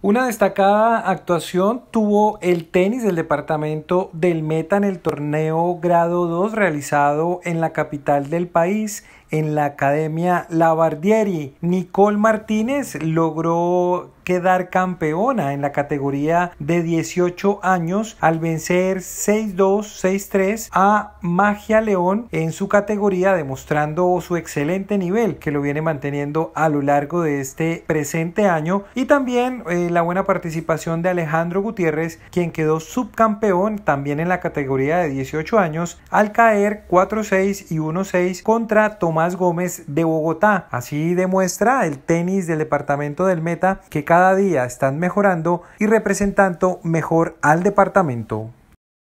Una destacada actuación tuvo el tenis del departamento del Meta en el torneo grado 2 realizado en la capital del país, en la Academia Lavardieri. Nicole Martínez logró quedar campeona en la categoría de 18 años al vencer 6-2, 6-3 a Magia León en su categoría, demostrando su excelente nivel que lo viene manteniendo a lo largo de este presente año. Y también eh, eh, la buena participación de Alejandro Gutiérrez, quien quedó subcampeón también en la categoría de 18 años, al caer 4-6 y 1-6 contra Tomás Gómez de Bogotá. Así demuestra el tenis del departamento del Meta que cada día están mejorando y representando mejor al departamento.